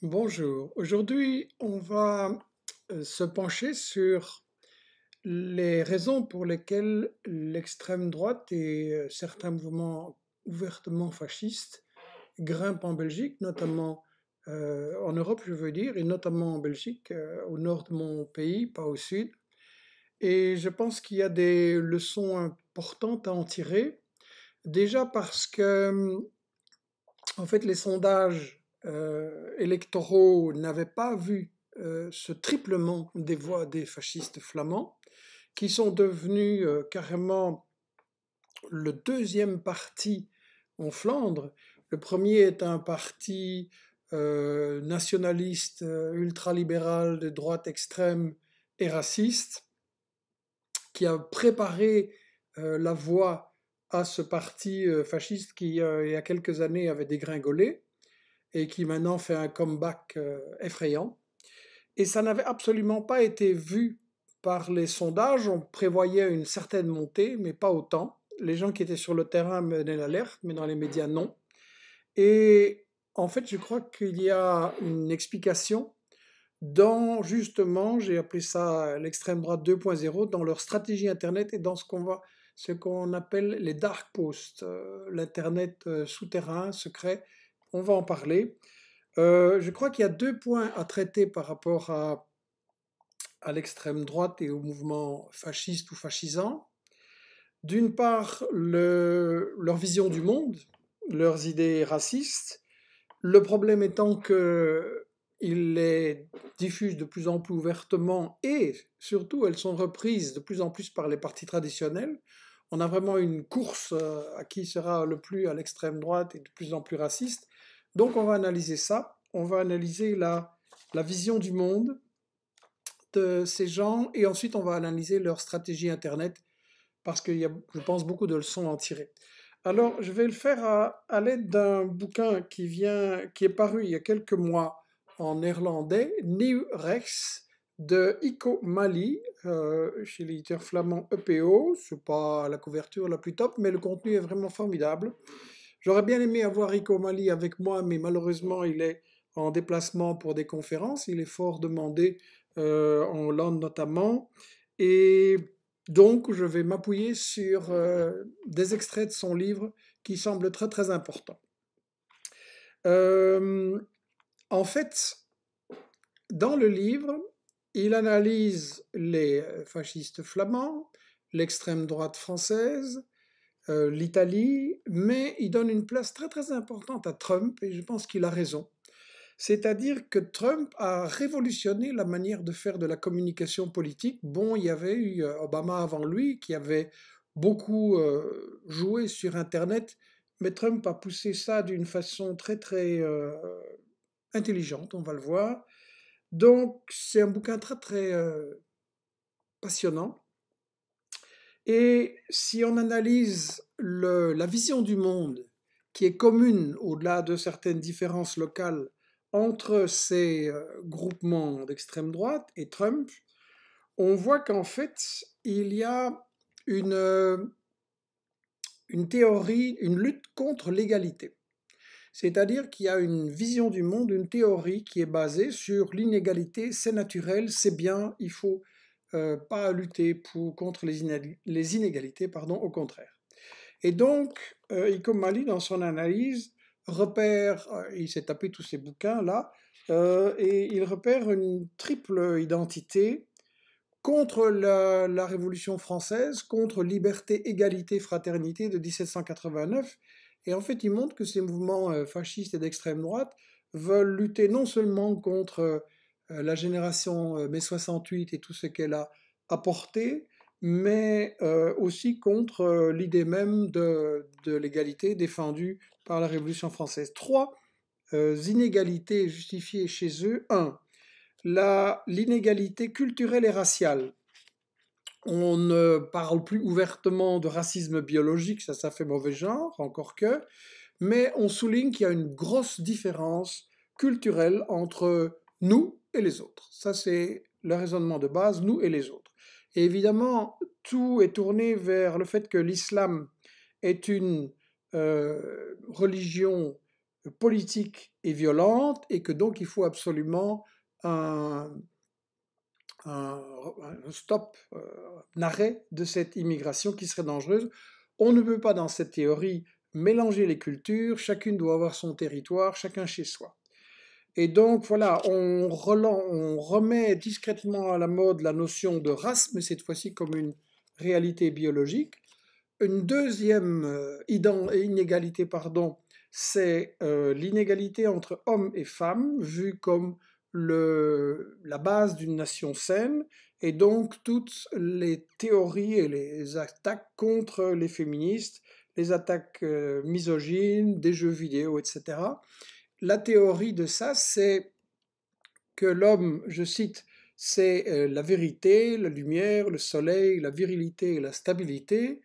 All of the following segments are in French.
Bonjour. Aujourd'hui, on va euh, se pencher sur les raisons pour lesquelles l'extrême droite et euh, certains mouvements ouvertement fascistes grimpent en Belgique, notamment euh, en Europe, je veux dire, et notamment en Belgique, au nord de mon pays, pas au sud. Et je pense qu'il y a des leçons importantes à en tirer. Déjà parce que, en fait, les sondages euh, électoraux n'avaient pas vu euh, ce triplement des voix des fascistes flamands, qui sont devenus euh, carrément le deuxième parti en Flandre. Le premier est un parti nationaliste, ultralibéral, de droite extrême et raciste, qui a préparé la voie à ce parti fasciste qui, il y a quelques années, avait dégringolé et qui maintenant fait un comeback euh, effrayant. Et ça n'avait absolument pas été vu par les sondages. On prévoyait une certaine montée, mais pas autant. Les gens qui étaient sur le terrain menaient l'alerte, mais dans les médias, non. Et en fait, je crois qu'il y a une explication dans, justement, j'ai appelé ça l'extrême droite 2.0, dans leur stratégie Internet et dans ce qu'on va ce qu'on appelle les dark posts, euh, l'Internet euh, souterrain, secret, on va en parler. Euh, je crois qu'il y a deux points à traiter par rapport à, l'extrême droite et au mouvement fasciste ou fascisant. D'une part, leur vision du monde, leurs idées racistes. Le problème étant qu'ils les diffusent de plus en plus ouvertement et surtout elles sont reprises de plus en plus par les partis traditionnels. On a vraiment une course euh, à qui sera le plus à l'extrême droite et de plus en plus raciste. Donc on va analyser ça, on va analyser la, vision du monde de ces gens et ensuite on va analyser leur stratégie Internet parce qu'il y a, je pense, beaucoup de leçons à en tirer. Alors, je vais le faire à, l'aide d'un bouquin qui, vient, qui est paru il y a quelques mois en néerlandais, New Rex, de Ico Mali, euh, chez l'éditeur flamand EPO. Ce n'est pas la couverture la plus top, mais le contenu est vraiment formidable. J'aurais bien aimé avoir Rico Mali avec moi, mais malheureusement, il est en déplacement pour des conférences. Il est fort demandé euh, en Hollande notamment. Et donc, je vais m'appuyer sur euh, des extraits de son livre qui semblent très très importants. Euh, en fait, dans le livre, il analyse les fascistes flamands, l'extrême droite française, euh, l'Italie, mais il donne une place très très importante à Trump, et je pense qu'il a raison. C'est-à-dire que Trump a révolutionné la manière de faire de la communication politique. Bon, il y avait eu euh, Obama avant lui qui avait beaucoup euh, joué sur Internet, mais Trump a poussé ça d'une façon très très intelligente, on va le voir. Donc c'est un bouquin très très passionnant. Et si on analyse le, la vision du monde qui est commune au-delà de certaines différences locales entre ces euh, groupements d'extrême droite et Trump, on voit qu'en fait, il y a une, euh, une théorie, une lutte contre l'égalité. C'est-à-dire qu'il y a une vision du monde, une théorie qui est basée sur l'inégalité, c'est naturel, c'est bien, il faut euh, pas à lutter pour, contre les, inégalités, pardon, au contraire. Et donc, euh, Mali, dans son analyse, repère, euh, il s'est tapé tous ces bouquins-là, euh, et il repère une triple identité contre la, la Révolution française, contre liberté, égalité, fraternité de 1789, et en fait, il montre que ces mouvements fascistes et d'extrême droite veulent lutter non seulement contre euh, la génération euh, mai 68 et tout ce qu'elle a apporté, mais euh, aussi contre l'idée même de, l'égalité défendue par la Révolution française. Trois inégalités justifiées chez eux. Un, l'inégalité culturelle et raciale. On ne parle plus ouvertement de racisme biologique, ça, ça fait mauvais genre, encore que, mais on souligne qu'il y a une grosse différence culturelle entre nous, et les autres. Ça, c'est le raisonnement de base, nous et les autres. Et évidemment, tout est tourné vers le fait que l'islam est une euh, religion politique et violente et que donc il faut absolument un, stop, euh, un arrêt de cette immigration qui serait dangereuse. On ne peut pas dans cette théorie mélanger les cultures, chacune doit avoir son territoire, chacun chez soi. Et donc voilà, on, remet discrètement à la mode la notion de race, mais cette fois-ci comme une réalité biologique. Une deuxième euh, inégalité, pardon, c'est euh, l'inégalité entre hommes et femmes, vue comme le, la base d'une nation saine, et donc toutes les théories et les attaques contre les féministes, les attaques euh, misogynes, des jeux vidéo, etc., la théorie de ça, c'est que l'homme, je cite, c'est euh, la vérité, la lumière, le soleil, la virilité et la stabilité,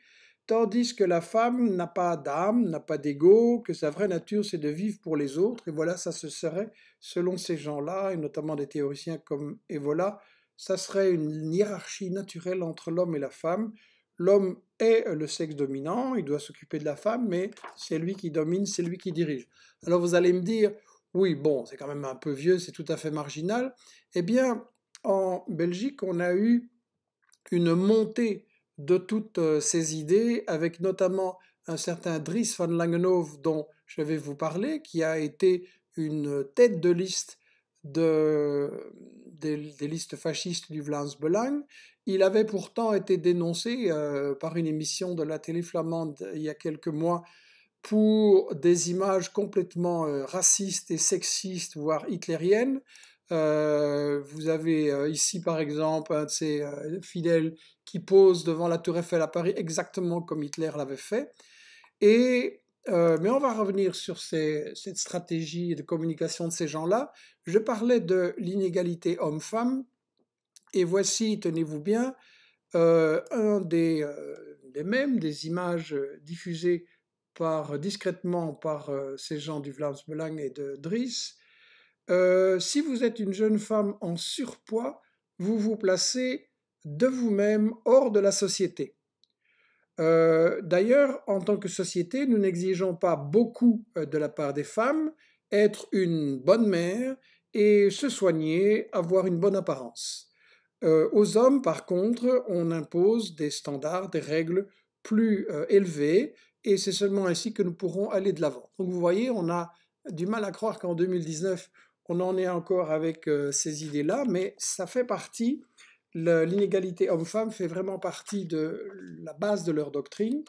tandis que la femme n'a pas d'âme, n'a pas d'ego, que sa vraie nature c'est de vivre pour les autres, et voilà, ça se serait, selon ces gens-là, et notamment des théoriciens comme Evola, ça serait une hiérarchie naturelle entre l'homme et la femme, l'homme est le sexe dominant, il doit s'occuper de la femme, mais c'est lui qui domine, c'est lui qui dirige. Alors vous allez me dire, oui, bon, c'est quand même un peu vieux, c'est tout à fait marginal. Eh bien, en Belgique, on a eu une montée de toutes euh, ces idées, avec notamment un certain Dries van Langenhove dont je vais vous parler, qui a été une tête de liste de, des, listes fascistes du Vlaams-Belang. Il avait pourtant été dénoncé euh, par une émission de la télé flamande il y a quelques mois pour des images complètement euh, racistes et sexistes, voire hitlériennes. Euh, vous avez ici par exemple un de ces fidèles qui pose devant la tour Eiffel à Paris exactement comme Hitler l'avait fait. Et euh, mais on va revenir sur cette stratégie de communication de ces gens-là. Je parlais de l'inégalité homme-femme, et voici, tenez-vous bien, euh, un euh, des, mêmes, des images diffusées discrètement par ces gens du Vlaams Belang et de Dries. si vous êtes une jeune femme en surpoids, vous vous placez de vous-même hors de la société. Euh, d'ailleurs, en tant que société, nous n'exigeons pas beaucoup euh, de la part des femmes être une bonne mère et se soigner, avoir une bonne apparence. Euh, aux hommes, par contre, on impose des standards, des règles plus élevées, et c'est seulement ainsi que nous pourrons aller de l'avant. Donc vous voyez, on a du mal à croire qu'en 2019, on en est encore avec ces idées-là, mais ça fait partie l'inégalité homme-femme fait vraiment partie de la base de leur doctrine.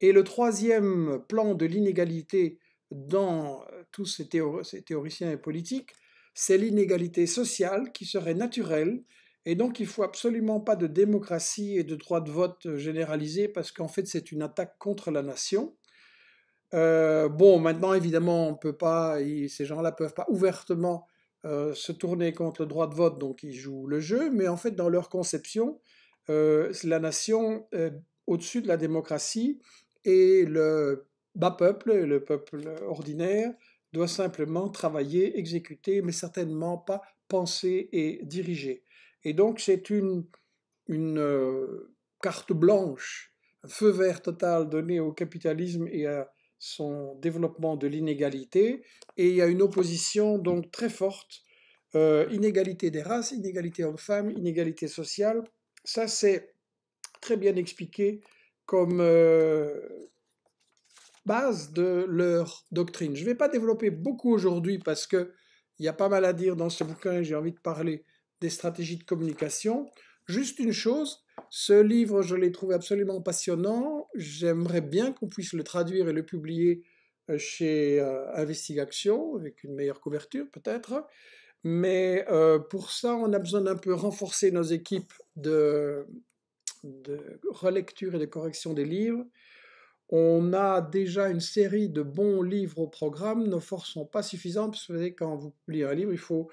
Et le troisième plan de l'inégalité dans euh, tous ces, théoriciens et politiques, c'est l'inégalité sociale qui serait naturelle. Et donc, il ne faut absolument pas de démocratie et de droit de vote euh, généralisé parce qu'en fait, c'est une attaque contre la nation. Euh, bon, maintenant, évidemment, on peut pas, ces gens-là peuvent pas ouvertement euh, se tourner contre le droit de vote, donc ils jouent le jeu, mais en fait, dans leur conception, euh, la nation euh, au-dessus de la démocratie et le bas peuple, le peuple ordinaire, doit simplement travailler, exécuter, mais certainement pas penser et diriger. Et donc, c'est une, une carte blanche, un feu vert total donné au capitalisme et à son développement de l'inégalité, et il y a une opposition donc très forte, euh, inégalité des races, inégalité homme femmes inégalité sociale, ça c'est très bien expliqué comme euh, base de leur doctrine. Je ne vais pas développer beaucoup aujourd'hui parce qu'il y a pas mal à dire dans ce bouquin, j'ai envie de parler des stratégies de communication. Juste une chose, ce livre, je l'ai trouvé absolument passionnant. J'aimerais bien qu'on puisse le traduire et le publier euh, chez euh, Investigation, avec une meilleure couverture peut-être. Mais euh, pour ça, on a besoin d'un peu renforcer nos équipes de, relecture et de correction des livres. On a déjà une série de bons livres au programme. Nos forces ne sont pas suffisantes, parce que quand vous publiez un livre, il faut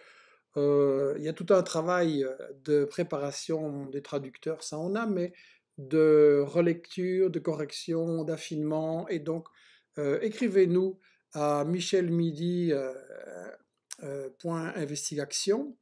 euh, il y a tout un travail euh, de préparation des traducteurs, ça on a, mais de relecture, de correction, d'affinement. Et donc, euh, écrivez-nous à michelmidi.investigation.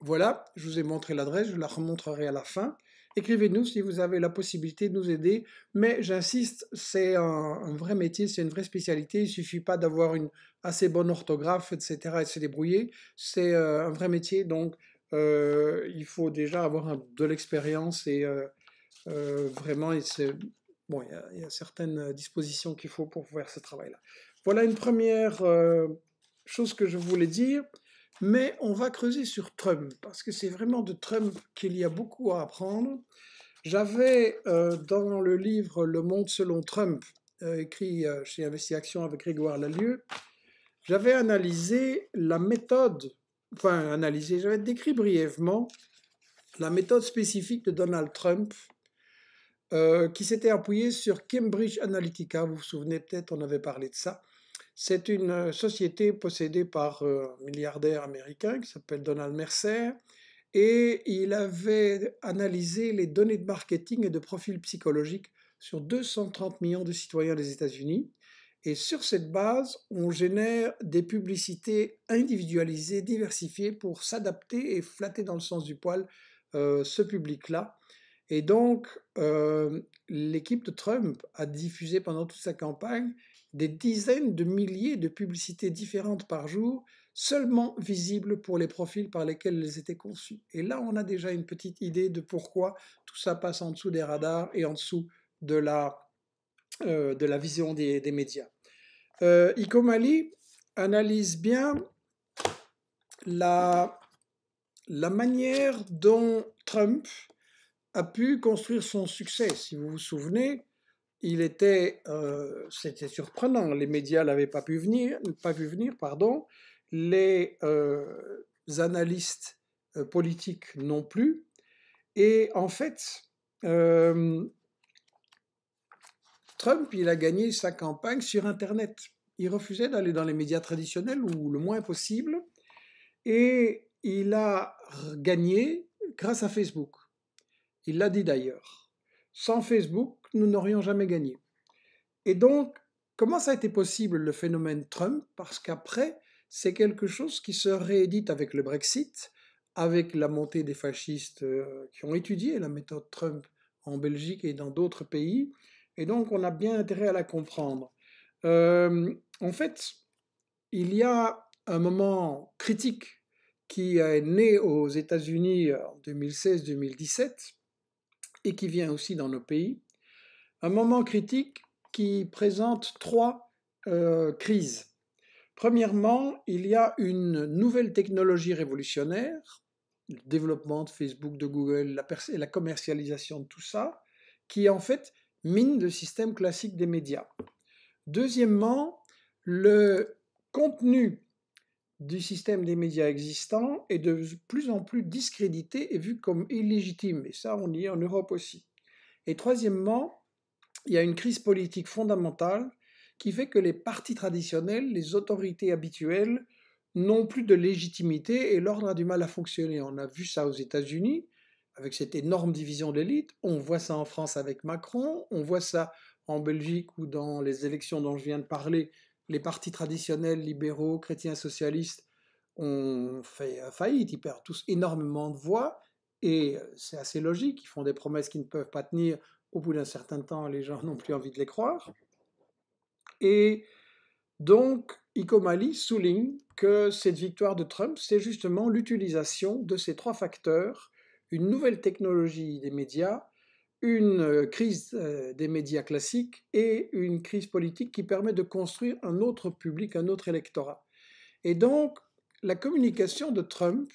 voilà, je vous ai montré l'adresse, je la remontrerai à la fin. Écrivez-nous si vous avez la possibilité de nous aider, mais j'insiste, c'est un, vrai métier, c'est une vraie spécialité, il suffit pas d'avoir une assez bonne orthographe, etc., et de se débrouiller, c'est euh, un vrai métier, donc euh, il faut déjà avoir de l'expérience et euh, vraiment, il y, a certaines dispositions qu'il faut pour faire ce travail-là. Voilà une première chose que je voulais dire. Mais on va creuser sur Trump, parce que c'est vraiment de Trump qu'il y a beaucoup à apprendre. J'avais euh, dans le livre Le Monde selon Trump, euh, écrit euh, chez Investigation avec Grégoire Lalieu, j'avais analysé la méthode, enfin analysé, j'avais décrit brièvement la méthode spécifique de Donald Trump qui s'était appuyé sur Cambridge Analytica. Vous vous souvenez peut-être, on avait parlé de ça. C'est une euh, société possédée par euh, un milliardaire américain qui s'appelle Donald Mercer et il avait analysé les données de marketing et de profil psychologique sur 230 millions de citoyens des États-Unis. Et sur cette base, on génère des publicités individualisées, diversifiées pour s'adapter et flatter dans le sens du poil euh, ce public-là. Et donc, l'équipe de Trump a diffusé pendant toute sa campagne des dizaines de milliers de publicités différentes par jour, seulement visibles pour les profils par lesquels elles étaient conçues. Et là, on a déjà une petite idée de pourquoi tout ça passe en dessous des radars et en dessous de la, euh, de la vision des, médias. Euh, Ikomali analyse bien la manière dont Trump a pu construire son succès. Si vous vous souvenez, il était, euh, c'était surprenant, les médias n'avaient pas pu venir, pas vu venir, pardon, les euh, analystes euh, politiques non plus, et en fait, Trump, il a gagné sa campagne sur Internet. Il refusait d'aller dans les médias traditionnels ou le moins possible, et il a gagné grâce à Facebook. Il l'a dit d'ailleurs. Sans Facebook, nous n'aurions jamais gagné. Et donc, comment ça a été possible le phénomène Trump Parce qu'après, c'est quelque chose qui se réédite avec le Brexit, avec la montée des fascistes euh, qui ont étudié la méthode Trump en Belgique et dans d'autres pays. Et donc, on a bien intérêt à la comprendre. Euh, en fait, il y a un moment critique qui est né aux États-Unis en 2016-2017 et qui vient aussi dans nos pays, un moment critique qui présente trois euh, crises. Premièrement, il y a une nouvelle technologie révolutionnaire, le développement de Facebook, de Google, la, et la commercialisation de tout ça, qui en fait mine le système classique des médias. Deuxièmement, le contenu du système des médias existants est de plus en plus discrédité et vu comme illégitime, et ça on y est en Europe aussi. Et troisièmement, il y a une crise politique fondamentale qui fait que les partis traditionnels, les autorités habituelles, n'ont plus de légitimité et l'ordre a du mal à fonctionner. On a vu ça aux États-Unis avec cette énorme division d'élite, on voit ça en France avec Macron, on voit ça en Belgique ou dans les élections dont je viens de parler, les partis traditionnels, libéraux, chrétiens, socialistes ont fait faillite, ils perdent tous énormément de voix et euh, c'est assez logique, ils font des promesses qu'ils ne peuvent pas tenir au bout d'un certain temps, les gens n'ont plus envie de les croire. Et donc, Ikomali souligne que cette victoire de Trump, c'est justement l'utilisation de ces trois facteurs, une nouvelle technologie des médias, une euh, crise euh, des médias classiques et une crise politique qui permet de construire un autre public, un autre électorat. Et donc, la communication de Trump,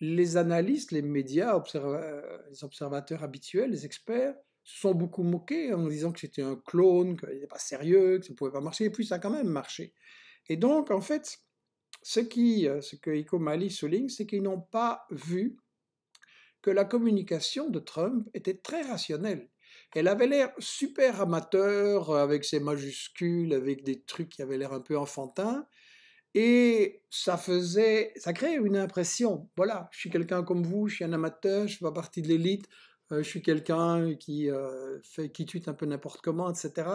les analystes, les médias, euh, les observateurs habituels, les experts, se sont beaucoup moqués en disant que c'était un clone, qu'il n'était pas sérieux, que ça ne pouvait pas marcher, et puis ça a quand même marché. Et donc, en fait, ce, qui, euh, ce que Iko Mali souligne, c'est qu'ils n'ont pas vu que la communication de Trump était très rationnelle. Elle avait l'air super amateur, euh, avec ses majuscules, avec des trucs qui avaient l'air un peu enfantins, et ça faisait, ça créait une impression. Voilà, je suis quelqu'un comme vous, je suis un amateur, je ne fais pas partie de l'élite. Euh, je suis quelqu'un qui, euh, fait, qui tue un peu n'importe comment, etc.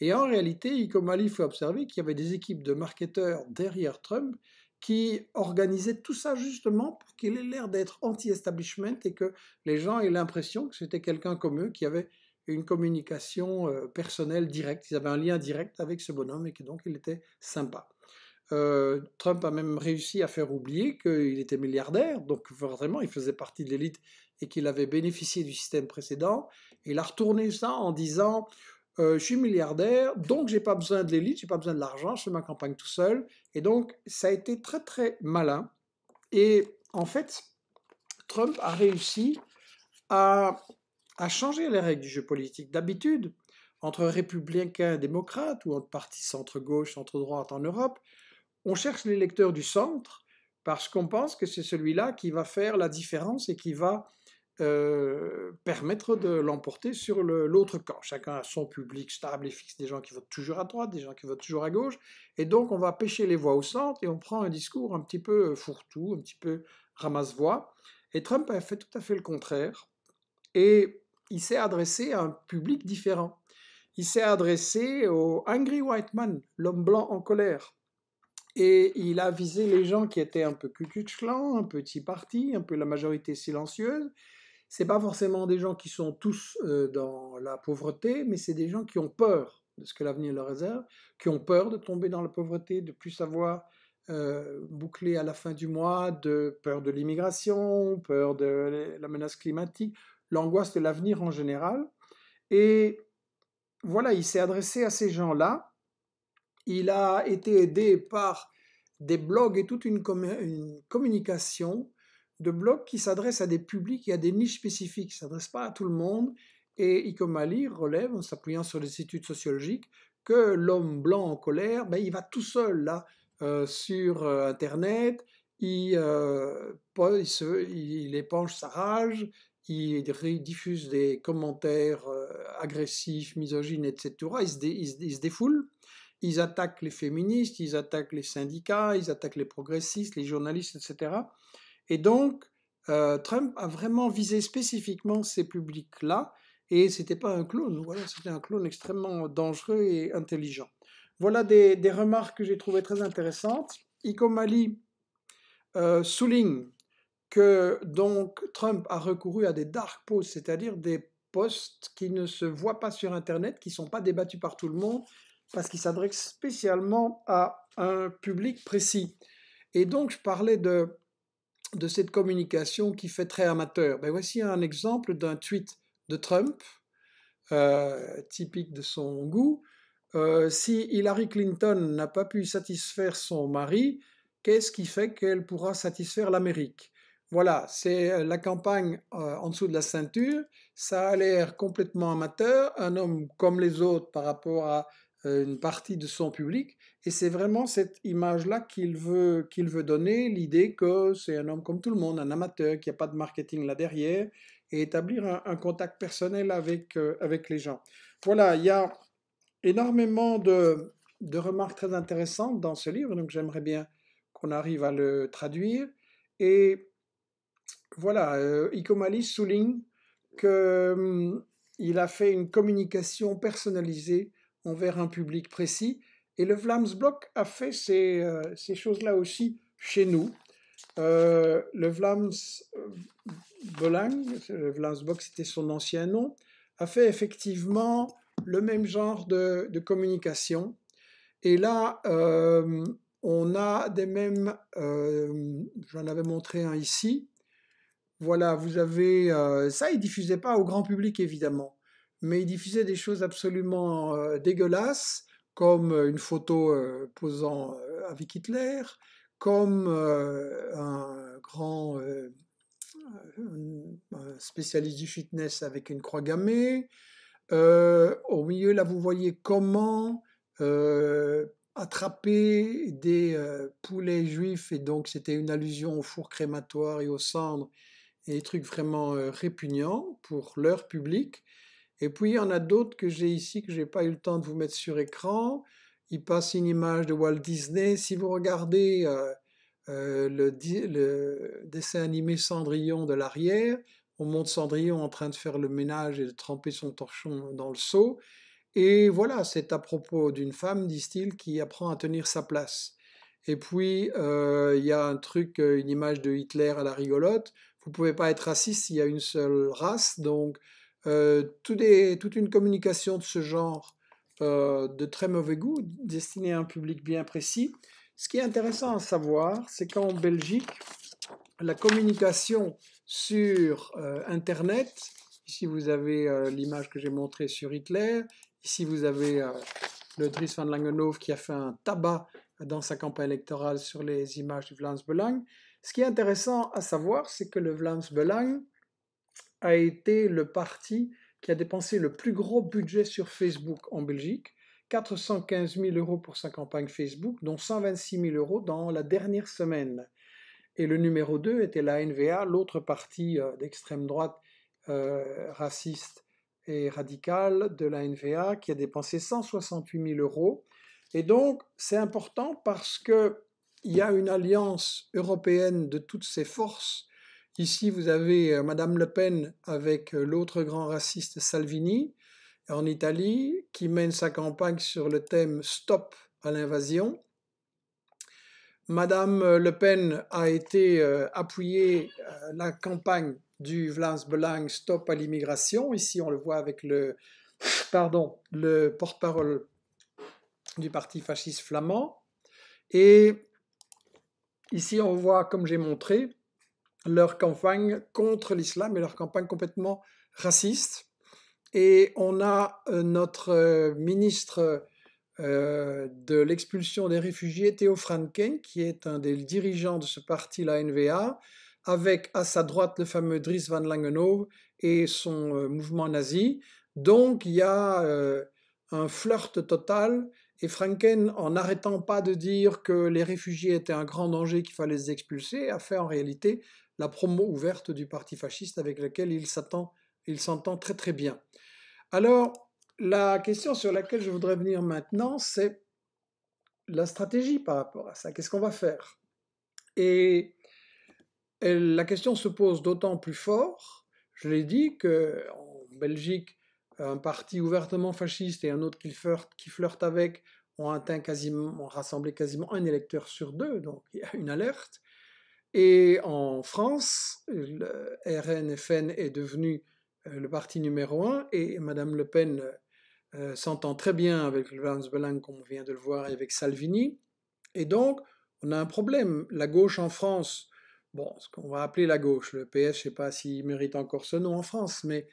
Et en réalité, comme il faut observer qu'il y avait des équipes de marketeurs derrière Trump qui organisaient tout ça justement pour qu'il ait l'air d'être anti-establishment et que les gens aient l'impression que c'était quelqu'un comme eux qui avait une communication euh, personnelle directe, ils avaient un lien direct avec ce bonhomme et que donc il était sympa. Trump a même réussi à faire oublier qu'il était milliardaire, donc vraiment il faisait partie de l'élite et qu'il avait bénéficié du système précédent. il a retourné ça en disant euh, je suis milliardaire, donc j'ai pas besoin de l'élite, j'ai pas besoin de l'argent, je fais ma campagne tout seul. Et donc ça a été très très malin. Et en fait, Trump a réussi à, à changer les règles du jeu politique. D'habitude, entre républicains et démocrates ou entre partis centre-gauche, centre-droite en Europe, on cherche l'électeur du centre parce qu'on pense que c'est celui-là qui va faire la différence et qui va euh, permettre de l'emporter sur l'autre camp. Chacun a son public stable et fixe, des gens qui votent toujours à droite, des gens qui votent toujours à gauche, et donc on va pêcher les voix au centre et on prend un discours un petit peu euh, fourre-tout, un petit peu ramasse-voix. Et Trump a fait tout à fait le contraire, et il s'est adressé à un public différent. Il s'est adressé au Angry White Man, l'homme blanc en colère. Et il a visé les gens qui étaient un peu clan, un petit parti, un peu la majorité silencieuse, c'est pas forcément des gens qui sont tous dans la pauvreté, mais c'est des gens qui ont peur de ce que l'avenir leur réserve, qui ont peur de tomber dans la pauvreté, de plus savoir bouclé boucler à la fin du mois, de peur de l'immigration, peur de la menace climatique, l'angoisse de l'avenir en général. Et voilà, il s'est adressé à ces gens-là. Il a été aidé par des blogs et toute une, une communication de blocs qui s'adressent à des publics et à des niches spécifiques, ne s'adressent pas à tout le monde. Et Ikomali relève, en s'appuyant sur les études sociologiques, que l'homme blanc en colère, ben, il va tout seul là euh, sur euh, Internet, il, euh, il, il, épanche sa rage, il diffuse des commentaires agressifs, misogynes, etc. Il se, défoulent il, attaque Ils attaquent les féministes, ils attaquent les syndicats, ils attaquent les progressistes, les journalistes, etc. Et donc, euh, Trump a vraiment visé spécifiquement ces publics-là, et ce n'était pas un clone, c'était un clone extrêmement dangereux et intelligent. Voilà des, remarques que j'ai trouvées très intéressantes. Ikomali euh, souligne que donc Trump a recouru à des dark posts, c'est-à-dire des posts qui ne se voient pas sur Internet, qui ne sont pas débattus par tout le monde, parce qu'ils s'adressent spécialement à un public précis. Et donc je parlais de de cette communication qui fait très amateur. Ben, voici un exemple d'un tweet de Trump, euh, typique de son goût. Euh, si Hillary Clinton n'a pas pu satisfaire son mari, qu'est-ce qui fait qu'elle pourra satisfaire l'Amérique Voilà, c'est euh, la campagne en dessous de la ceinture. Ça a l'air complètement amateur, un homme comme les autres par rapport à euh, une partie de son public. Et c'est vraiment cette image-là qu'il veut, qu'il veut donner, l'idée que c'est un homme comme tout le monde, un amateur, qu'il n'y a pas de marketing là derrière, et établir un, contact personnel avec, euh, avec les gens. Voilà, il y a énormément de, remarques très intéressantes dans ce livre, donc j'aimerais bien qu'on arrive à le traduire. Et voilà, euh, Ikomali souligne qu'il hum, a fait une communication personnalisée envers un public précis. Et le Blok a fait euh, ces, choses-là aussi chez nous. Euh, le Vlaams euh, Belang, le Blok c'était son ancien nom, a fait effectivement le même genre de, communication. Et là, on a des mêmes, j'en avais montré un ici, voilà, vous avez... ça, il ne diffusait pas au grand public, évidemment mais il diffusait des choses absolument euh, dégueulasses, comme euh, une photo euh, posant avec Hitler, comme un grand spécialiste du fitness avec une croix gammée. au milieu, là, vous voyez comment attraper des poulets juifs et donc c'était une allusion au four crématoire et aux cendres et des trucs vraiment répugnants pour leur public. Et puis, il y en a d'autres que j'ai ici, que je n'ai pas eu le temps de vous mettre sur écran. Il passe une image de Walt Disney. Si vous regardez euh, euh, le, dessin animé Cendrillon de l'arrière, on montre Cendrillon en train de faire le ménage et de tremper son torchon dans le seau. Et voilà, c'est à propos d'une femme, disent-ils, qui apprend à tenir sa place. Et puis, euh, il y a un truc, une image de Hitler à la rigolote. Vous ne pouvez pas être raciste s'il y a une seule race, donc euh, toute une communication de ce genre euh, de très mauvais goût, destinée à un public bien précis. Ce qui est intéressant à savoir, c'est qu'en Belgique, la communication sur euh, Internet, ici vous avez l'image que j'ai montrée sur Hitler, ici vous avez le Dries van Langenhove qui a fait un tabac dans sa campagne électorale sur les images du Vlaams Belang. Ce qui est intéressant à savoir, c'est que le Vlaams Belang a été le parti qui a dépensé le plus gros budget sur Facebook en Belgique, 415 000 euros pour sa campagne Facebook, dont 126 000 euros dans la dernière semaine. Et le numéro 2 était la NVA, l'autre parti euh, d'extrême droite euh, raciste et radicale de la NVA, qui a dépensé 168 000 euros. Et donc, c'est important parce qu'il y a une alliance européenne de toutes ces forces Ici, vous avez euh, Madame Le Pen avec euh, l'autre grand raciste Salvini en Italie, qui mène sa campagne sur le thème Stop à l'invasion. Madame euh, Le Pen a été appuyée la campagne du Vlaams Belang Stop à l'immigration. Ici, on le voit avec le, pardon, le porte-parole du parti fasciste flamand. Et ici, on voit, comme j'ai montré, leur campagne contre l'islam et leur campagne complètement raciste. Et on a euh, notre euh, ministre euh, de l'expulsion des réfugiés, Théo Franken, qui est un des dirigeants de ce parti, la NVA, avec à sa droite le fameux Dries van Langenhove et son mouvement nazi. Donc il y a un flirt total et Franken, en n'arrêtant pas de dire que les réfugiés étaient un grand danger qu'il fallait les expulser, a fait en réalité la promo ouverte du parti fasciste avec laquelle il s'entend très très bien. Alors, la question sur laquelle je voudrais venir maintenant, c'est la stratégie par rapport à ça. Qu'est-ce qu'on va faire Et la question se pose d'autant plus fort, je l'ai dit, qu'en Belgique, un parti ouvertement fasciste et un autre qui flirte, qui flirte avec ont, atteint quasiment, ont rassemblé quasiment un électeur sur deux, donc il y a une alerte. Et en France, le RNFN est devenu euh, le parti numéro un et Madame Le Pen euh, euh, s'entend très bien avec Florence Belin, comme on vient de le voir, et avec Salvini. Et donc, on a un problème. La gauche en France, bon, ce qu'on va appeler la gauche, le PS, je ne sais pas s'il mérite encore ce nom en France, mais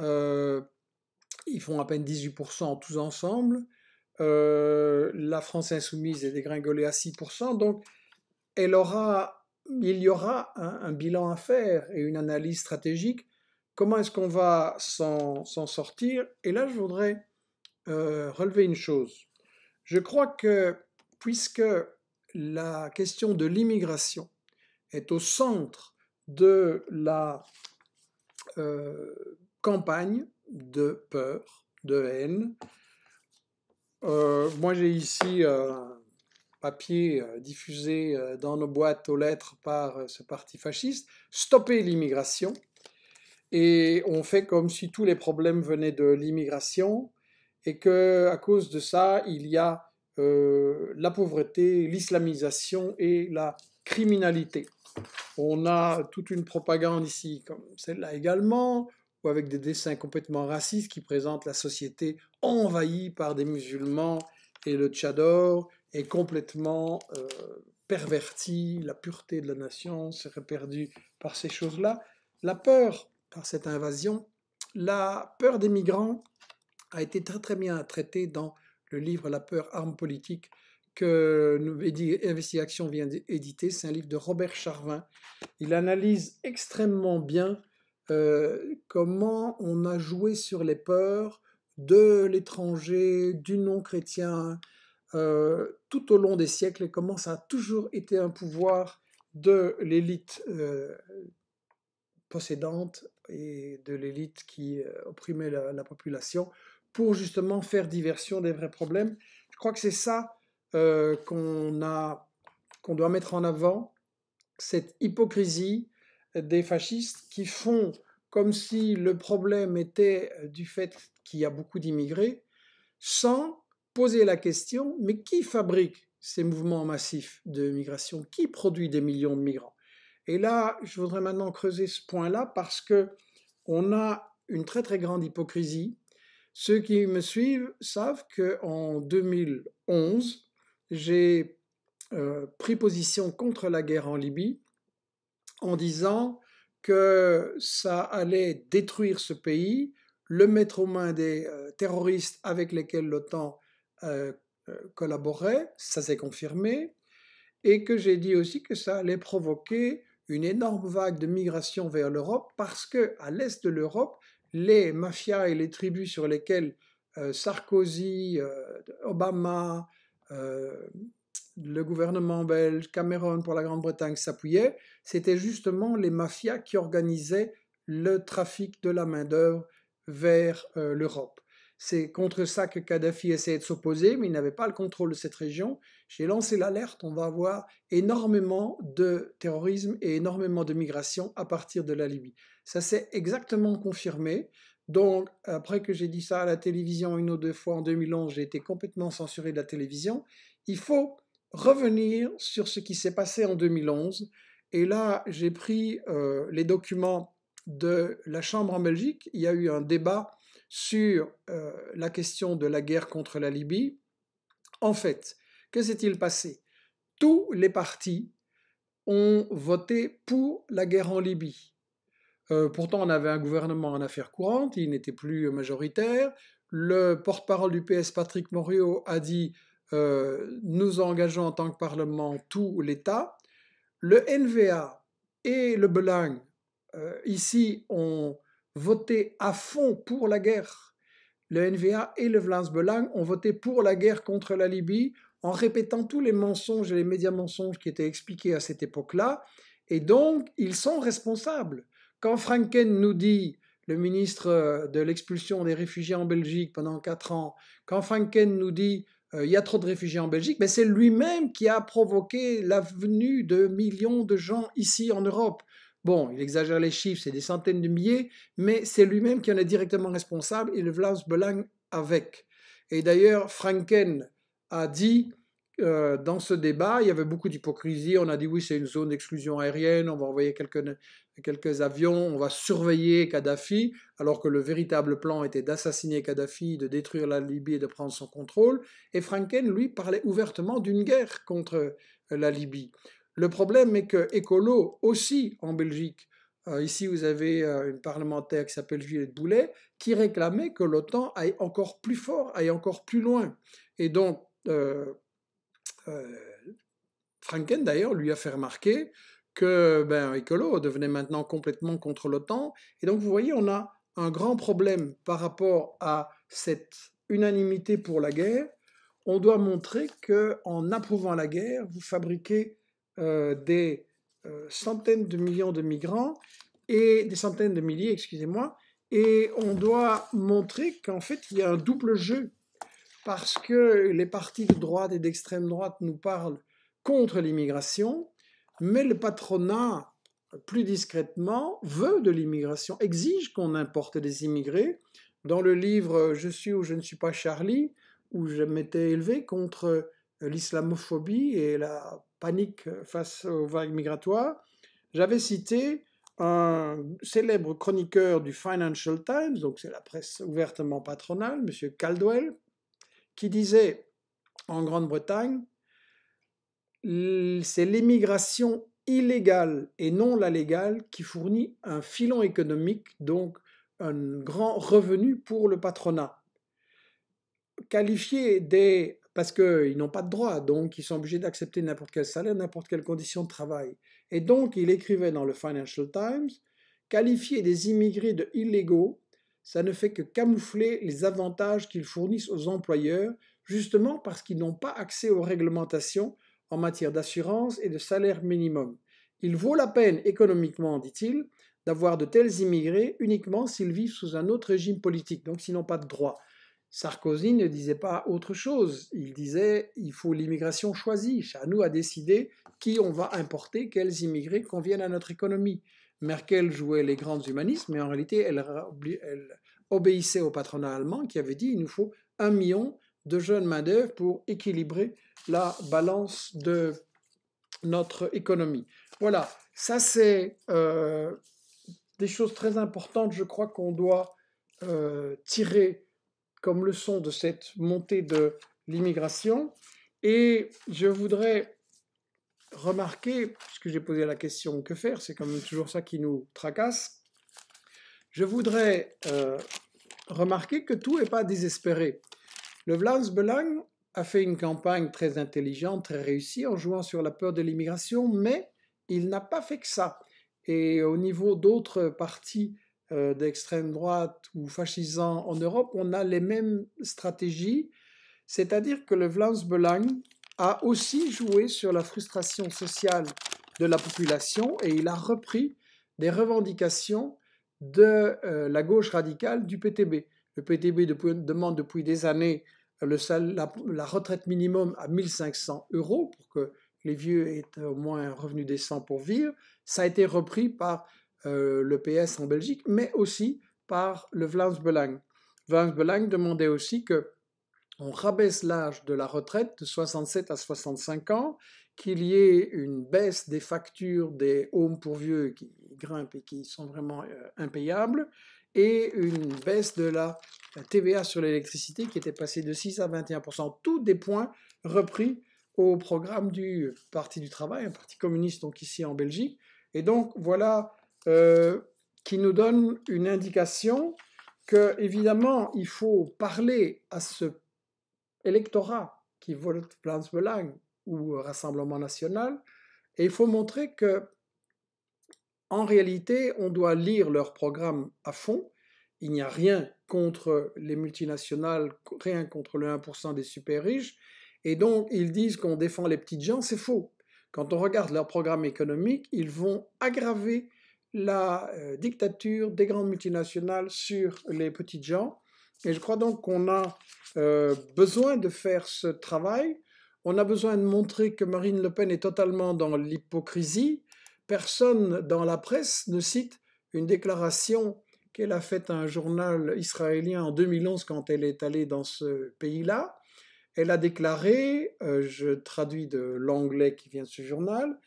ils font à peine 18% tous ensemble. la France insoumise est dégringolée à 6%, donc elle aura il y aura un, bilan à faire et une analyse stratégique. Comment est-ce qu'on va s'en sortir Et là, je voudrais euh, relever une chose. Je crois que puisque la question de l'immigration est au centre de la euh, campagne de peur, de haine, euh, moi j'ai ici papier euh, diffusé euh, dans nos boîtes aux lettres par euh, ce parti fasciste, stopper l'immigration. Et on fait comme si tous les problèmes venaient de l'immigration et que à cause de ça, il y a la pauvreté, l'islamisation et la criminalité. On a toute une propagande ici, comme celle-là également, ou avec des dessins complètement racistes qui présentent la société envahie par des musulmans et le Tchador, est complètement euh, perverti, la pureté de la nation serait perdue par ces choses-là, la peur par cette invasion, la peur des migrants a été très très bien traitée dans le livre La peur, arme politique que Investigation vient d'éditer. C'est un livre de Robert Charvin. Il analyse extrêmement bien euh, comment on a joué sur les peurs de l'étranger, du non-chrétien, euh, tout au long des siècles et comment ça a toujours été un pouvoir de l'élite euh, possédante et de l'élite qui euh, opprimait la, population pour justement faire diversion des vrais problèmes. Je crois que c'est ça euh, qu'on a, qu'on doit mettre en avant, cette hypocrisie des fascistes qui font comme si le problème était du fait qu'il y a beaucoup d'immigrés, sans poser la question, mais qui fabrique ces mouvements massifs de migration Qui produit des millions de migrants Et là, je voudrais maintenant creuser ce point-là parce que on a une très très grande hypocrisie. Ceux qui me suivent savent que en 2011, j'ai euh, pris position contre la guerre en Libye en disant que ça allait détruire ce pays, le mettre aux mains des euh, terroristes avec lesquels l'OTAN euh, euh, collaboraient, ça s'est confirmé, et que j'ai dit aussi que ça allait provoquer une énorme vague de migration vers l'Europe parce que à l'est de l'Europe, les mafias et les tribus sur lesquelles euh, Sarkozy, Obama, le gouvernement belge, Cameron pour la Grande-Bretagne s'appuyaient, c'était justement les mafias qui organisaient le trafic de la main-d'œuvre vers l'Europe. C'est contre ça que Kadhafi essayait de s'opposer, mais il n'avait pas le contrôle de cette région. J'ai lancé l'alerte, on va avoir énormément de terrorisme et énormément de migration à partir de la Libye. Ça s'est exactement confirmé. Donc, après que j'ai dit ça à la télévision une ou deux fois en 2011, j'ai été complètement censuré de la télévision. Il faut revenir sur ce qui s'est passé en 2011. Et là, j'ai pris euh, les documents de la Chambre en Belgique. Il y a eu un débat sur euh, la question de la guerre contre la Libye. En fait, que s'est-il passé Tous les partis ont voté pour la guerre en Libye. Euh, pourtant, on avait un gouvernement en affaires courantes, il n'était plus majoritaire. Le porte-parole du PS, Patrick Moriot, a dit euh, Nous engageons en tant que Parlement tout l'État. Le NVA et le Belang, ici, ont voté à fond pour la guerre. Le NVA et le Vlaams Belang ont voté pour la guerre contre la Libye en répétant tous les mensonges et les médias mensonges qui étaient expliqués à cette époque-là. Et donc, ils sont responsables. Quand Franken nous dit, le ministre euh, de l'expulsion des réfugiés en Belgique pendant quatre ans, quand Franken nous dit euh, il y a trop de réfugiés en Belgique, mais ben, c'est lui-même qui a provoqué la venue de millions de gens ici en Europe. Bon, il exagère les chiffres, c'est des centaines de milliers, mais c'est lui-même qui en est directement responsable et le Vlaams Belang avec. Et d'ailleurs, Franken a dit euh, dans ce débat, il y avait beaucoup d'hypocrisie. On a dit oui, c'est une zone d'exclusion aérienne, on va envoyer quelques, avions, on va surveiller Kadhafi, alors que le véritable plan était d'assassiner Kadhafi, de détruire la Libye et de prendre son contrôle. Et Franken, lui, parlait ouvertement d'une guerre contre euh, la Libye. Le problème est que écolo aussi en Belgique, euh, ici vous avez euh, une parlementaire qui s'appelle Juliette Boulet, qui réclamait que l'OTAN aille encore plus fort, aille encore plus loin. Et donc, euh, Franken d'ailleurs lui a fait remarquer que ben, écolo devenait maintenant complètement contre l'OTAN. Et donc vous voyez, on a un grand problème par rapport à cette unanimité pour la guerre. On doit montrer que en approuvant la guerre, vous fabriquez euh, des euh, centaines de millions de migrants et des centaines de milliers, excusez-moi, et on doit montrer qu'en fait il y a un double jeu parce que les partis de droite et d'extrême droite nous parlent contre l'immigration, mais le patronat plus discrètement veut de l'immigration, exige qu'on importe des immigrés. Dans le livre Je suis ou je ne suis pas Charlie, où je m'étais élevé contre euh, l'islamophobie et la panique euh, face aux vagues migratoires, j'avais cité un célèbre chroniqueur du Financial Times, donc c'est la presse ouvertement patronale, M. Caldwell, qui disait en Grande-Bretagne, c'est l'immigration illégale et non la légale qui fournit un filon économique, donc un grand revenu pour le patronat. qualifié des parce qu'ils n'ont pas de droit, donc ils sont obligés d'accepter n'importe quel salaire, n'importe quelle condition de travail. Et donc, il écrivait dans le Financial Times, qualifier des immigrés de illégaux, ça ne fait que camoufler les avantages qu'ils fournissent aux employeurs, justement parce qu'ils n'ont pas accès aux réglementations en matière d'assurance et de salaire minimum. Il vaut la peine économiquement, dit-il, d'avoir de tels immigrés uniquement s'ils vivent sous un autre régime politique, donc s'ils n'ont pas de droit. Sarkozy ne disait pas autre chose. Il disait il faut l'immigration choisie. C'est à nous de décider qui on va importer, quels immigrés conviennent à notre économie. Merkel jouait les grands humanistes, mais en réalité, elle, obéissait au patronat allemand qui avait dit il nous faut un million de jeunes main-d'œuvre pour équilibrer la balance de notre économie. Voilà, ça c'est euh, des choses très importantes, je crois, qu'on doit euh, tirer comme leçon de cette montée de l'immigration. Et je voudrais remarquer, puisque j'ai posé la question que faire, c'est quand même toujours ça qui nous tracasse, je voudrais euh, remarquer que tout n'est pas désespéré. Le Vlaams Belang a fait une campagne très intelligente, très réussie, en jouant sur la peur de l'immigration, mais il n'a pas fait que ça. Et au niveau d'autres partis euh, d'extrême droite ou fascisant en Europe, on a les mêmes stratégies, c'est-à-dire que le Vlaams-Belang a aussi joué sur la frustration sociale de la population et il a repris des revendications de euh, la gauche radicale du PTB. Le PTB demande depuis des années le la, la, retraite minimum à 1500 euros pour que les vieux aient au moins un revenu décent pour vivre. Ça a été repris par euh, le PS en Belgique, mais aussi par le Vlaams Belang. Vlaams Belang demandait aussi que on rabaisse l'âge de la retraite de 67 à 65 ans, qu'il y ait une baisse des factures des homes pour vieux qui grimpent et qui sont vraiment euh, impayables, et une baisse de la TVA sur l'électricité qui était passée de 6 à 21%. Tous des points repris au programme du Parti du Travail, un parti communiste donc ici en Belgique. Et donc voilà euh, qui nous donne une indication que, évidemment, il faut parler à ce électorat qui vote Plansbelang ou Rassemblement national, et il faut montrer que, en réalité, on doit lire leur programme à fond. Il n'y a rien contre les multinationales, rien contre le 1% des super riches, et donc ils disent qu'on défend les petites gens, c'est faux. Quand on regarde leur programme économique, ils vont aggraver la euh, dictature des grandes multinationales sur les petits gens. Et je crois donc qu'on a euh, besoin de faire ce travail. On a besoin de montrer que Marine Le Pen est totalement dans l'hypocrisie. Personne dans la presse ne cite une déclaration qu'elle a faite à un journal israélien en 2011 quand elle est allée dans ce pays-là. Elle a déclaré, euh, je traduis de l'anglais qui vient de ce journal,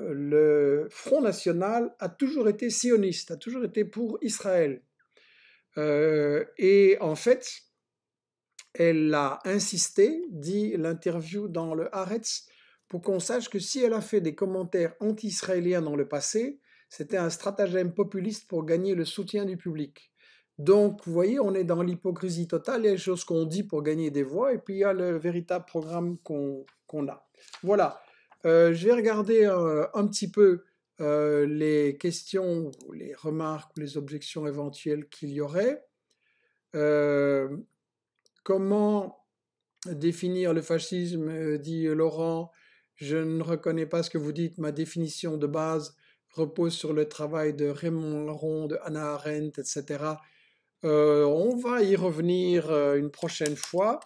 le Front National a toujours été sioniste, a toujours été pour Israël. Euh, et en fait, elle a insisté, dit l'interview dans le Haaretz, pour qu'on sache que si elle a fait des commentaires anti-israéliens dans le passé, c'était un stratagème populiste pour gagner le soutien du public. Donc, vous voyez, on est dans l'hypocrisie totale. Il y a les choses qu'on dit pour gagner des voix, et puis il y a le véritable programme qu'on a. Voilà. Euh, J'ai regardé euh, un petit peu euh, les questions, les remarques, les objections éventuelles qu'il y aurait. comment définir le fascisme, dit Laurent. Je ne reconnais pas ce que vous dites. Ma définition de base repose sur le travail de Raymond Aron, de Hannah Arendt, etc. on va y revenir une prochaine fois.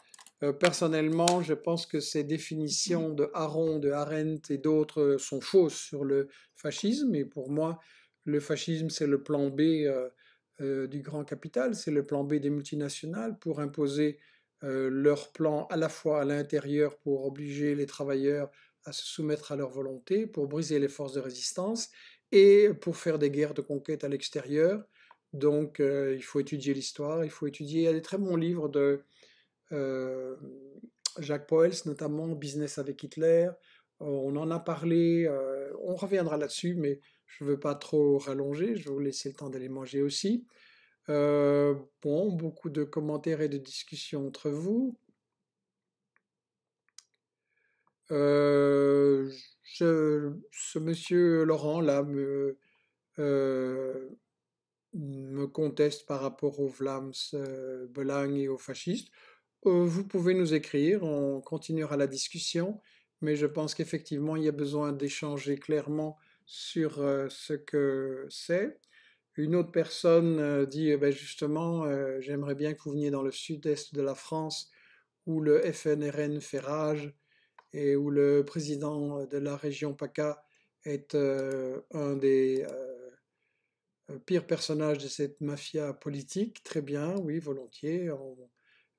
Euh, personnellement, je pense que ces définitions de Aron, de Arendt et d'autres euh, sont fausses sur le fascisme. Et pour moi, le fascisme, c'est le plan B euh, du grand capital, c'est le plan B des multinationales pour imposer leur plan à la fois à l'intérieur pour obliger les travailleurs à se soumettre à leur volonté, pour briser les forces de résistance et pour faire des guerres de conquête à l'extérieur. Donc, il faut étudier l'histoire, il faut étudier. Il y a des très bons livres de euh, Jacques Poels, notamment Business avec Hitler. Euh, on en a parlé, euh, on reviendra là-dessus, mais je ne veux pas trop rallonger, je vais vous laisser le temps d'aller manger aussi. Euh, bon, beaucoup de commentaires et de discussions entre vous. ce monsieur Laurent là me, me conteste par rapport aux Vlams Belang et aux fascistes. Euh, vous pouvez nous écrire, on continuera la discussion, mais je pense qu'effectivement, il y a besoin d'échanger clairement sur euh, ce que c'est. Une autre personne euh, dit eh ben, justement, j'aimerais bien que vous veniez dans le sud-est de la France où le FNRN fait rage et où le président de la région PACA est un des pires personnages de cette mafia politique. Très bien, oui, volontiers.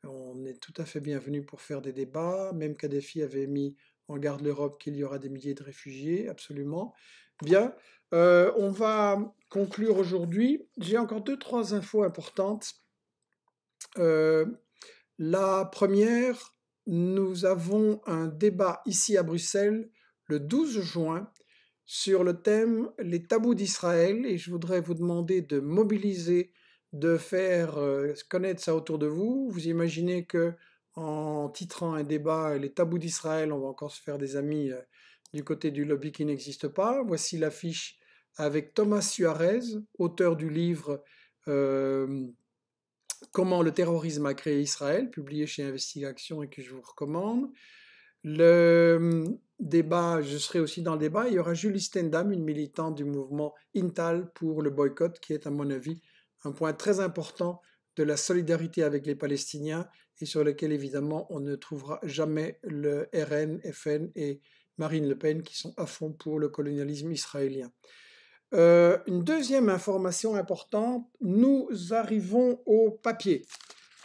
On est tout à fait bienvenus pour faire des débats. Même Kadhafi avait mis en garde l'Europe qu'il y aura des milliers de réfugiés, absolument. Bien, euh, on va conclure aujourd'hui. J'ai encore deux, trois infos importantes. Euh, la première, nous avons un débat ici à Bruxelles le 12 juin sur le thème Les tabous d'Israël et je voudrais vous demander de mobiliser de faire euh, connaître ça autour de vous. Vous imaginez que en titrant un débat euh, Les tabous d'Israël, on va encore se faire des amis euh, du côté du lobby qui n'existe pas. Voici l'affiche avec Thomas Suarez, auteur du livre Comment le terrorisme a créé Israël, publié chez Investigation et que je vous recommande. Le hum, débat, je serai aussi dans le débat, il y aura Julie Stendham, une militante du mouvement Intal pour le boycott, qui est à mon avis un point très important de la solidarité avec les Palestiniens et sur lequel évidemment on ne trouvera jamais le RN, FN et Marine Le Pen qui sont à fond pour le colonialisme israélien. Euh, une deuxième information importante, nous arrivons au papier.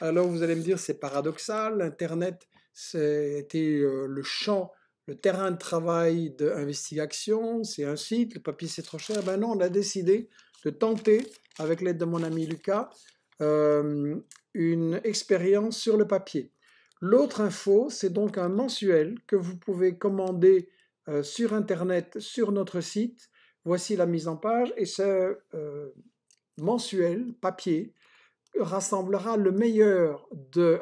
Alors vous allez me dire c'est paradoxal, Internet c'était euh, le champ, le terrain de travail d'investigation, c'est un site, le papier c'est trop cher. Ben non, on a décidé de tenter avec l'aide de mon ami Lucas, euh, une expérience sur le papier. L'autre info, c'est donc un mensuel que vous pouvez commander euh, sur Internet, sur notre site. Voici la mise en page et ce euh, mensuel papier rassemblera le meilleur de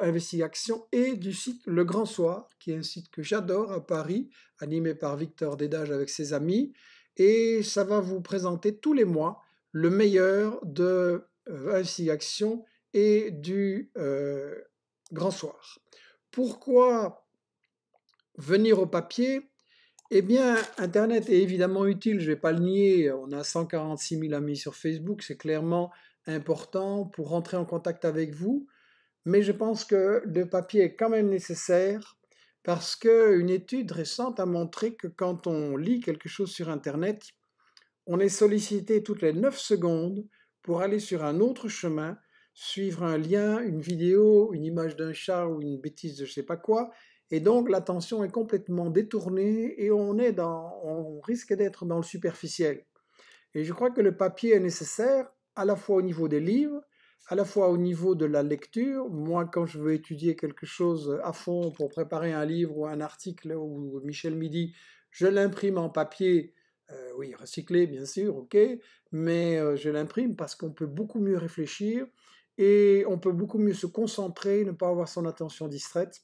et du site Le Grand Soir, qui est un site que j'adore à Paris, animé par Victor Dédage avec ses amis. Et ça va vous présenter tous les mois le meilleur de Vinci euh, Action et du euh, Grand Soir. Pourquoi venir au papier Eh bien, Internet est évidemment utile, je ne vais pas le nier. On a 146 000 amis sur Facebook, c'est clairement important pour rentrer en contact avec vous. Mais je pense que le papier est quand même nécessaire parce qu'une étude récente a montré que quand on lit quelque chose sur Internet, on est sollicité toutes les 9 secondes pour aller sur un autre chemin, suivre un lien, une vidéo, une image d'un chat ou une bêtise de je sais pas quoi, et donc l'attention est complètement détournée et on, est dans, on risque d'être dans le superficiel. Et je crois que le papier est nécessaire à la fois au niveau des livres, à la fois au niveau de la lecture. Moi, quand je veux étudier quelque chose à fond pour préparer un livre ou un article ou Michel Midi, je l'imprime en papier euh, oui, recycler, bien sûr, ok, mais euh, je l'imprime parce qu'on peut beaucoup mieux réfléchir et on peut beaucoup mieux se concentrer, ne pas avoir son attention distraite.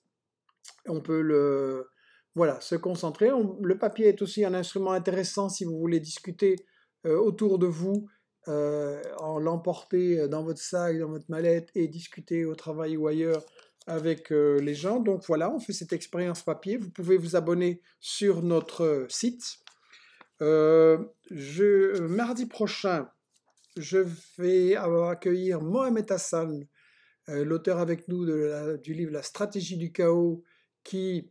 On peut le, voilà, se concentrer. le papier est aussi un instrument intéressant si vous voulez discuter euh, autour de vous, en l'emporter dans votre sac, dans votre mallette et discuter au travail ou ailleurs avec les gens. Donc voilà, on fait cette expérience papier. Vous pouvez vous abonner sur notre site euh, je, euh, mardi prochain, je vais accueillir Mohamed Hassan, euh, l'auteur avec nous du livre La stratégie du chaos, qui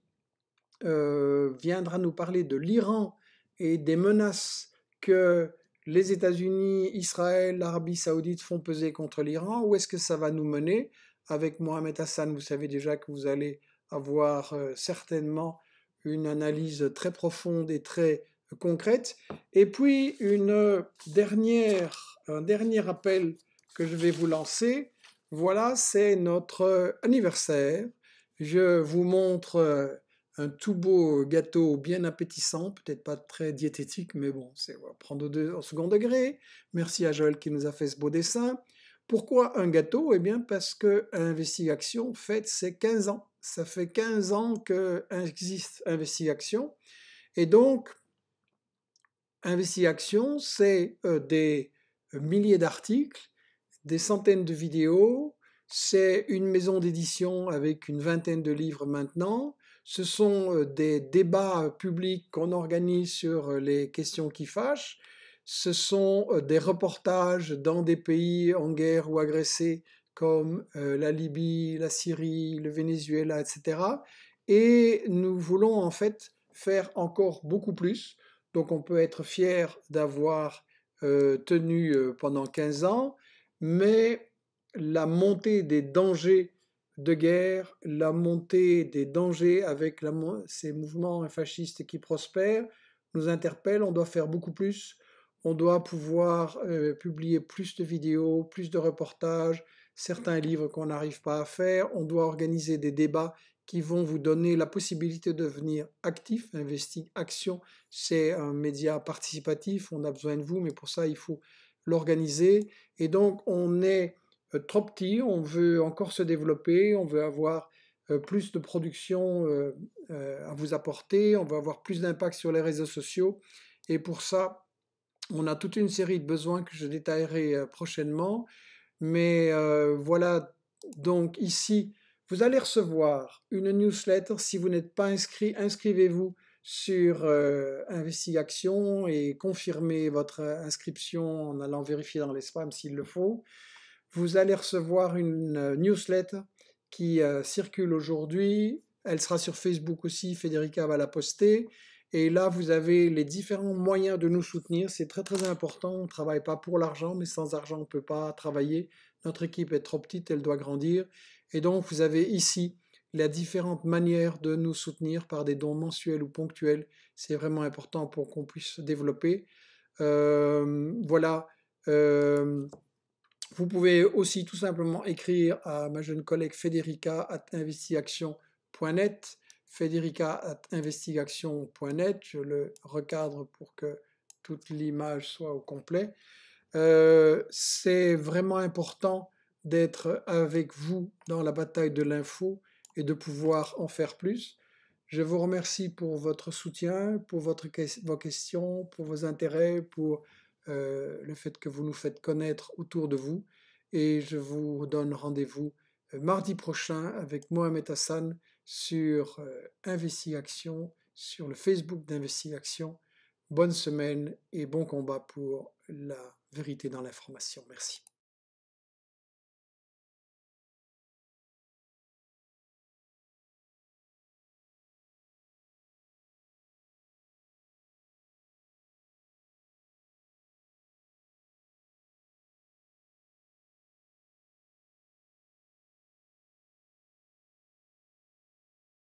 viendra nous parler de l'Iran et des menaces que les États-Unis, Israël, l'Arabie saoudite font peser contre l'Iran. Où est-ce que ça va nous mener Avec Mohamed Hassan, vous savez déjà que vous allez avoir certainement une analyse très profonde et très concrète. Et puis, une euh, dernière, un dernier appel que je vais vous lancer. Voilà, c'est notre euh, anniversaire. Je vous montre euh, un tout beau gâteau bien appétissant, peut-être pas très diététique, mais bon, c'est prendre au, second degré. Merci à Joël qui nous a fait ce beau dessin. Pourquoi un gâteau Eh bien parce que Investigation fête ses 15 ans. Ça fait 15 ans que existe Investigation. Et donc, Investi Action, c'est euh, des euh, milliers d'articles, des centaines de vidéos, c'est une maison d'édition avec une vingtaine de livres maintenant. Ce sont euh, des débats publics qu'on organise sur les questions qui fâchent. Ce sont des reportages dans des pays en guerre ou agressés comme la Libye, la Syrie, le Venezuela, etc. Et nous voulons en fait faire encore beaucoup plus donc on peut être fier d'avoir euh, tenu euh, pendant 15 ans, mais la montée des dangers de guerre, la montée des dangers avec ces mouvements fascistes qui prospèrent nous interpelle, on doit faire beaucoup plus, on doit pouvoir euh, publier plus de vidéos, plus de reportages, certains livres qu'on n'arrive pas à faire, on doit organiser des débats qui vont vous donner la possibilité de devenir actif. Investi Action, c'est un média participatif, on a besoin de vous, mais pour ça, il faut l'organiser. Et donc, on est euh, trop petit, on veut encore se développer, on veut avoir euh, plus de production euh, à vous apporter, on veut avoir plus d'impact sur les réseaux sociaux. Et pour ça, on a toute une série de besoins que je détaillerai prochainement. Mais voilà, donc ici, vous allez recevoir une newsletter. Si vous n'êtes pas inscrit, inscrivez-vous sur euh, Investigation et confirmez votre euh, inscription en allant vérifier dans les spams s'il le faut. Vous allez recevoir une euh, newsletter qui circule aujourd'hui. Elle sera sur Facebook aussi, Federica va la poster. Et là, vous avez les différents moyens de nous soutenir. C'est très très important. On ne travaille pas pour l'argent, mais sans argent, on ne peut pas travailler. Notre équipe est trop petite, elle doit grandir. Et donc, vous avez ici la différentes manière de nous soutenir par des dons mensuels ou ponctuels. C'est vraiment important pour qu'on puisse se développer. Euh, voilà. Euh, vous pouvez aussi tout simplement écrire à ma jeune collègue Federica at investigation.net. Federica at investigation.net. Je le recadre pour que toute l'image soit au complet. Euh, c'est vraiment important d'être avec vous dans la bataille de l'info et de pouvoir en faire plus. Je vous remercie pour votre soutien, pour votre vos questions, pour vos intérêts, pour euh, le fait que vous nous faites connaître autour de vous. Et je vous donne rendez-vous euh, mardi prochain avec Mohamed Hassan sur euh, Investi Action, sur le Facebook d'Investi Action. Bonne semaine et bon combat pour la vérité dans l'information. Merci.